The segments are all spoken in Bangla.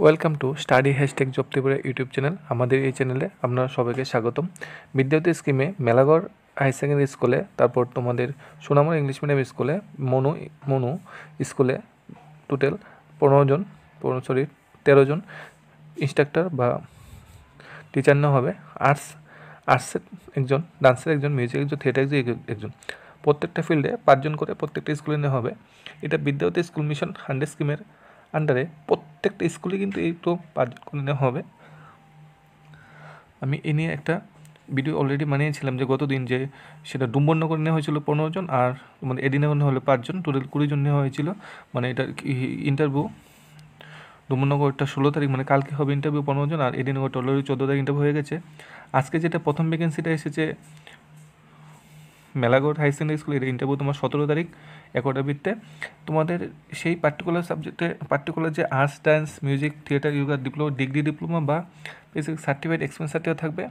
welcome to study hashtag job YouTube channel আমাদের এই চ্যানেলে আপনার সবাইকে স্বাগতম বিদ্যাবতী স্কিমে মেলাগড় হায়ার সেকেন্ডারি স্কুলে তারপর তোমাদের সুনামর ইংলিশ মিডিয়াম স্কুলে মনু মনু স্কুলে টোটাল পনেরো জন পনেরো সরি তেরো জন ইনস্ট্রাক্টর বা টিচার নেওয়া হবে আর্টস আর্টসের একজন ডান্সের একজন মিউজিক একজন থিয়েটার একজন একজন প্রত্যেকটা ফিল্ডে পাঁচজন করে প্রত্যেকটা স্কুলে নেওয়া হবে এটা বিদ্যাবতী স্কুল মিশন হান্ড্রেড স্কিমের আন্ডারে প্রত্যেক প্রত্যেকটা স্কুলে কিন্তু এই তো করে নেওয়া হবে আমি এ নিয়ে একটা ভিডিও অলরেডি বানিয়েছিলাম যে গতদিন যে সেটা ডুম্বরনগর নেওয়া হয়েছিল পনেরো জন আর মানে এডিনগর নেওয়া হলো পাঁচজন টোটাল কুড়িজন নেওয়া হয়েছিল মানে এটা ইন্টারভিউ ডুম্বরনগরটা ষোলো তারিখ মানে কালকে হবে ইন্টারভিউ পনেরো জন আর এডিনগরটা অলরেডি চোদ্দো তারিখ ইন্টারভিউ হয়ে গেছে আজকে যেটা প্রথম ভ্যাকেন্সিটা এসেছে মেলাগড় হাই সেকেন্ডারি স্কুল এর ইন্টারভিউ তোমার সতেরো তারিখ একটা বৃত্তে তোমাদের সেই পার্টিকুলার সাবজেক্টে পার্টিকুলার যে arts dance music theatre yoga diploma degree diploma বা বেসিক সার্টিফাইড এক্সপিরিয়েন্স সার্টিফিকেট থাকবে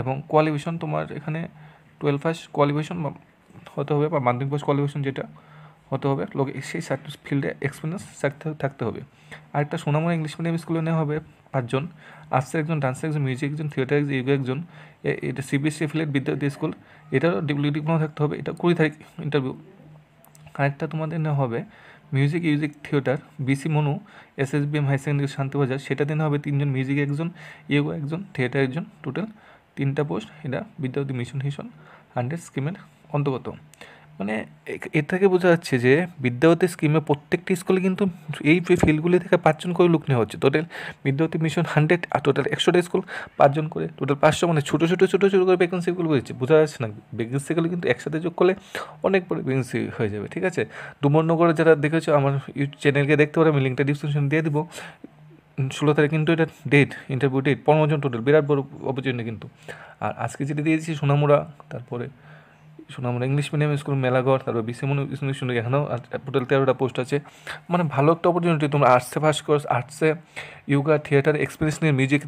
এবং কোয়ালিফিকেশন তোমার এখানে টুয়েলভ পাস কোয়ালিফিকেশন হতে হবে বা মাধ্যমিক পাস কোয়ালিফিকেশন যেটা হতে হবে লোক সেই ফিল্ডে এক্সপিরিয়েন্স থাকতে হবে আর একটা সোনামুড়া ইংলিশ মিডিয়াম স্কুলে নেওয়া হবে পাঁচজন আর্টসের একজন ডান্সের একজন মিউজিক একজন থিয়েটার একজন ইউগা একজন এটা সিবিএসসি বিদ্যা বিদ্যার্থী স্কুল এটারও ডিপ্লোমা থাকতে হবে এটা কুড়ি তারিখ ইন্টারভিউ আরেকটা তোমাদের নেওয়া হবে music ইউজিক theatre BC Manu S S B M high secondary Shantibazar সেটা দিনে হবে তিনজন মিউজিক একজন ইয়োগা e একজন থিয়েটার একজন টোটাল তিনটা পোস্ট এটা বিদ্যার্থী মিশন হিশন হান্ড্রেড স্কিমের অন্তর্গত মানে এর থেকে বোঝা যাচ্ছে যে বিদ্যাবতী স্কিমে প্রত্যেকটি স্কুলে কিন্তু এই ফিল্ডগুলি থেকে পাঁচজন করে লোক নেওয়া হচ্ছে টোটাল বিদ্যাবতী মিশন হান্ড্রেড আর টোটাল একশোটা স্কুল পাঁচজন করে টোটাল পাঁচশো মানে ছোটো ছোটো ছোটো ছোটো করে ভ্যাকেন্সিগুলো হয়েছে বোঝা যাচ্ছে না ভ্যাকেন্সিগুলো কিন্তু একসাথে যোগ করলে অনেক বড় ভ্যাকেন্সি হয়ে যাবে ঠিক আছে ডুমনগরে যারা দেখেছো আমার ইউটিউব চ্যানেলকে দেখতে পারো আমি লিঙ্কটা ডিসক্রিপশন দিয়ে দেবো ষোলো তারিখ কিন্তু এটা ডেট ইন্টারভিউ ডেট পনেরো জন টোটাল বিরাট বড় অপরচুনিটি কিন্তু আর আজকে যেটা দিয়েছি সোনামুড়া তারপরে আমরা ইংলিশ মিডিয়াম স্কুল মেলাঘর তারপর বিসিমন ইনস্টিটিউট এখানেও টোটাল তেরোটা পোস্ট আছে মানে ভালো একটা অপরচুনিটি তোমরা আর্টসে ফার্স্ট কোর্স আর্টসে ইয়োগা থিয়েটার এক্সপিরিয়েন্স নিয়ে মিউজিক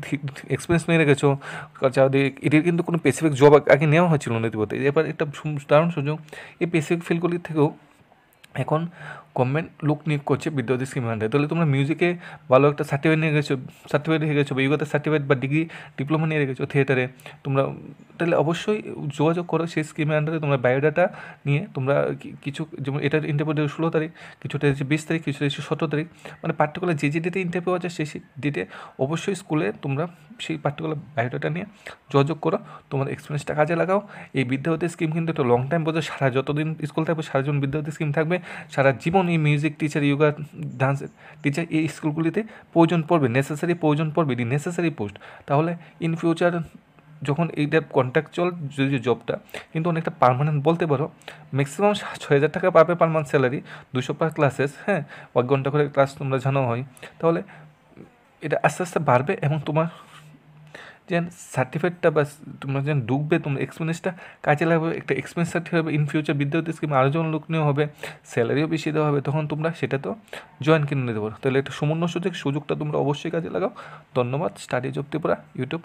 এক্সপিরিয়েন্স নিয়ে রেখেছো চাকরি এটির কিন্তু কোনো স্পেসিফিক জব আগে নেওয়া হয়েছিল নদীপথে এবার একটা দারুণ সুযোগ এই স্পেসিফিক ফিল্ডগুলির থেকেও এখন গভর্নমেন্ট লোক নিয়োগ করছে বিদ্যুতের স্কিম আন্ডারে তাহলে তোমরা মিউজিকে ভালো একটা সার্টিফিকেট নিয়ে গেছো সার্টিফিকেট হয়ে গেছো বা ইউগাতে সার্টিফিকেট বা ডিগ্রি ডিপ্লোমা নিয়ে রেখেছো থিয়েটারে তোমরা তাহলে অবশ্যই যোগাযোগ করো সেই স্কিমের আন্ডারে তোমরা বায়োডাটা নিয়ে তোমরা কিছু যেমন এটার ইন্টারভিউ দেবে ষোলো তারিখ কিছুটা হচ্ছে বিশ তারিখ কিছুটা হচ্ছে সতেরো তারিখ মানে পার্টিকুলার যে যে ডেটে ইন্টারভিউ আছে সেই ডেটে অবশ্যই স্কুলে তোমরা সেই পার্টিকুলার বায়োডাটা নিয়ে যোগাযোগ করো তোমার এক্সপিরিয়েন্সটা কাজে লাগাও এই বিদ্যার্থী স্কিম কিন্তু একটা লং টাইম বলতে সারা যতদিন স্কুল থাকবে সারা জীবন স্কিম থাকবে সারা জীবন music teacher yoga dance teacher এই স্কুলগুলিতে প্রয়োজন পড়বে নেসেসারি প্রয়োজন পড়বে এটি নেসেসারি পোস্ট তাহলে ইন ফিউচার যখন এইটা কন্ট্রাকচুয়াল যদি জবটা কিন্তু অনেকটা পারমানেন্ট বলতে পারো ম্যাক্সিমাম ছয় হাজার টাকা পাবে পারমান্ট স্যালারি দুশো পাঁচ ক্লাসেস হ্যাঁ এক ঘন্টা করে ক্লাস তোমরা জানো হয় তাহলে এটা আস্তে আস্তে বাড়বে এবং তোমার যেন সার্টিফিকেটটা বা তোমরা যেন ডুববে তোমরা এক্সপিরিয়েন্সটা কাজে লাগবে একটা এক্সপিরিয়েন্স সার্টিফিকেট হবে ইন ফিউচার বিদ্যুৎ স্কিম আরও যখন লোক নিয়ে হবে স্যালারিও বেশি দেওয়া হবে তখন তোমরা সেটা তো জয়েন কিনে নিতে পারো তাহলে একটা সমুন্নত সুযোগ সুযোগটা তোমরা অবশ্যই কাজে লাগাও ধন্যবাদ স্টাডি যুক্তিপুরা ইউটিউব